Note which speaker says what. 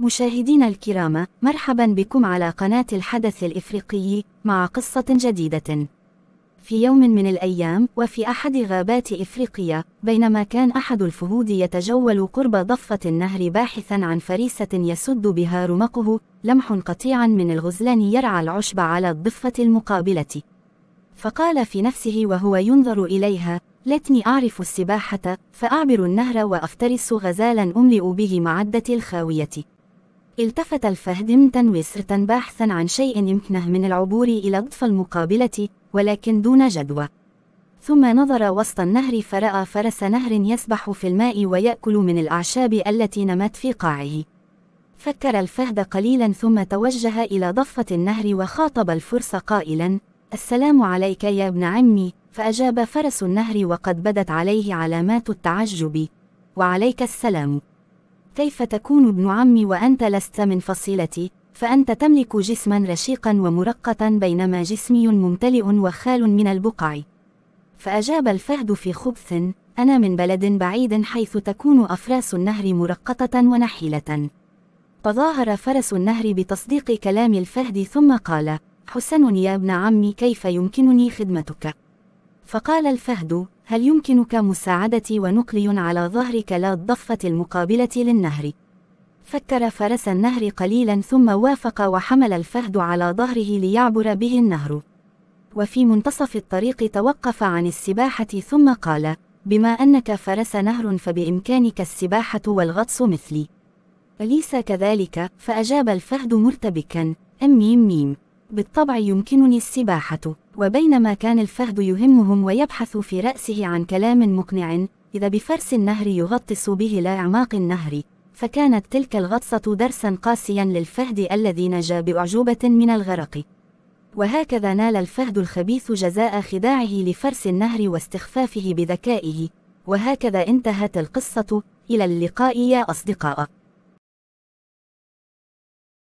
Speaker 1: مشاهدينا الكرام مرحبا بكم على قناة الحدث الإفريقي مع قصة جديدة في يوم من الأيام وفي أحد غابات إفريقيا بينما كان أحد الفهود يتجول قرب ضفة النهر باحثا عن فريسة يسد بها رمقه لمح قطيع من الغزلان يرعى العشب على الضفة المقابلة فقال في نفسه وهو ينظر إليها لتني أعرف السباحة فأعبر النهر وأفترس غزالا أملئ به معده الخاوية التفت الفهد تنوسرة باحثا عن شيء يمكنه من العبور إلى الضفة المقابلة ولكن دون جدوى ثم نظر وسط النهر فرأى فرس نهر يسبح في الماء ويأكل من الأعشاب التي نمت في قاعه فكر الفهد قليلا ثم توجه إلى ضفة النهر وخاطب الفرس قائلا السلام عليك يا ابن عمي فأجاب فرس النهر وقد بدت عليه علامات التعجب وعليك السلام كيف تكون ابن عمي وأنت لست من فصيلتي؟ فأنت تملك جسما رشيقا ومرقة بينما جسمي ممتلئ وخال من البقع. فأجاب الفهد في خبث: أنا من بلد بعيد حيث تكون أفراس النهر مرقطة ونحيلة. تظاهر فرس النهر بتصديق كلام الفهد ثم قال: حسن يا ابن عمي كيف يمكنني خدمتك؟ فقال الفهد هل يمكنك مساعدتي ونقلي على ظهرك لا الضفة المقابلة للنهر فكر فرس النهر قليلا ثم وافق وحمل الفهد على ظهره ليعبر به النهر وفي منتصف الطريق توقف عن السباحة ثم قال بما أنك فرس نهر فبإمكانك السباحة والغطس مثلي أليس كذلك؟ فأجاب الفهد مرتبكا أم ميم ميم بالطبع يمكنني السباحة وبينما كان الفهد يهمهم ويبحث في رأسه عن كلام مقنع إذا بفرس النهر يغطس به لأعماق النهر فكانت تلك الغطسة درسا قاسيا للفهد الذي نجا بأعجوبة من الغرق وهكذا نال الفهد الخبيث جزاء خداعه لفرس النهر واستخفافه بذكائه وهكذا انتهت القصة إلى اللقاء يا أصدقاء